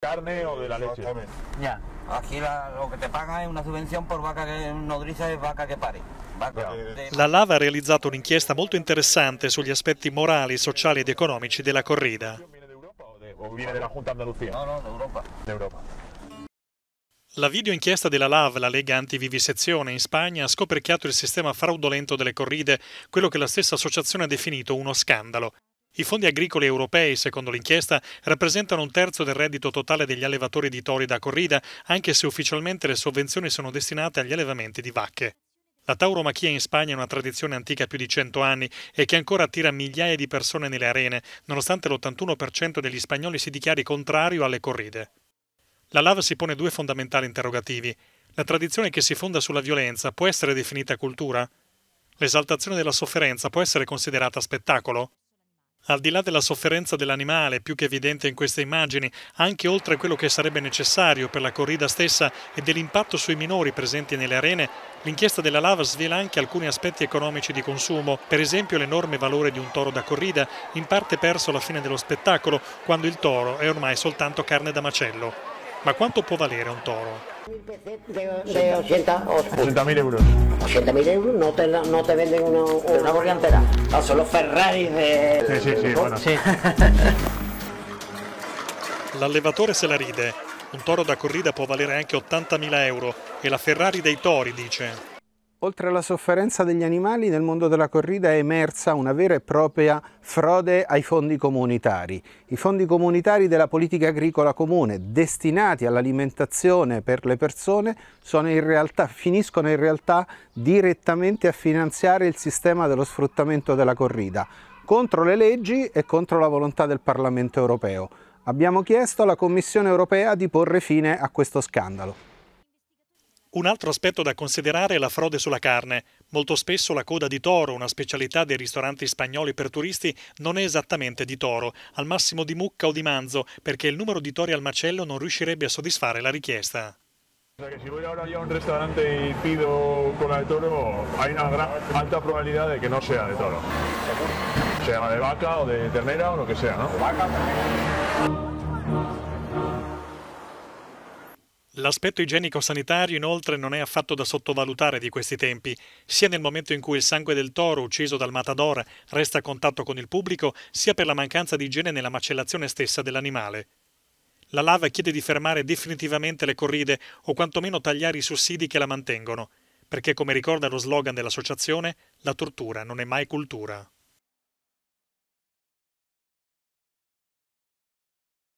carne o de la leche. Ya. Aquí la, lo que te pagan es una subvención por vaca que nodriza es vaca que pare. La Lava ha realizzato un'inchiesta molto interessante sugli aspetti morali, sociali ed economici della corrida. O viene della La videoinchiesta della LAV, la Lega Antivivisezione in Spagna, ha scoperchiato il sistema fraudolento delle corride, quello che la stessa associazione ha definito uno scandalo. I fondi agricoli europei, secondo l'inchiesta, rappresentano un terzo del reddito totale degli allevatori di tori da corrida, anche se ufficialmente le sovvenzioni sono destinate agli allevamenti di vacche. La tauromachia in Spagna è una tradizione antica più di 100 anni e che ancora attira migliaia di persone nelle arene, nonostante l'81% degli spagnoli si dichiari contrario alle corride. La LAV si pone due fondamentali interrogativi. La tradizione che si fonda sulla violenza può essere definita cultura? L'esaltazione della sofferenza può essere considerata spettacolo? Al di là della sofferenza dell'animale, più che evidente in queste immagini, anche oltre a quello che sarebbe necessario per la corrida stessa e dell'impatto sui minori presenti nelle arene, l'inchiesta della lava svela anche alcuni aspetti economici di consumo, per esempio l'enorme valore di un toro da corrida, in parte perso alla fine dello spettacolo, quando il toro è ormai soltanto carne da macello. Ma quanto può valere un toro? De, 80 80.000 euros. 80.000 euros no te, no te venden una, una corrientera. No, son los Ferraris de... Sì, sì, sì, bueno. sì. L'allevatore se la ride. Un toro da corrida può valere anche 80.000 euro. E la Ferrari dei tori, dice. Oltre alla sofferenza degli animali, nel mondo della corrida è emersa una vera e propria frode ai fondi comunitari. I fondi comunitari della politica agricola comune, destinati all'alimentazione per le persone, in realtà, finiscono in realtà direttamente a finanziare il sistema dello sfruttamento della corrida, contro le leggi e contro la volontà del Parlamento europeo. Abbiamo chiesto alla Commissione europea di porre fine a questo scandalo. Un altro aspetto da considerare è la frode sulla carne. Molto spesso la coda di toro, una specialità dei ristoranti spagnoli per turisti, non è esattamente di toro, al massimo di mucca o di manzo, perché il numero di tori al macello non riuscirebbe a soddisfare la richiesta. Se si voy ahora a un ristorante e pido cola de toro, hay una gran, alta probabilidad de que no sea de toro. Sea de vaca o de ternera o lo que sea, ¿no? Vaca L'aspetto igienico-sanitario inoltre non è affatto da sottovalutare di questi tempi, sia nel momento in cui il sangue del toro ucciso dal matador resta a contatto con il pubblico, sia per la mancanza di igiene nella macellazione stessa dell'animale. La lava chiede di fermare definitivamente le corride o quantomeno tagliare i sussidi che la mantengono, perché come ricorda lo slogan dell'associazione, la tortura non è mai cultura.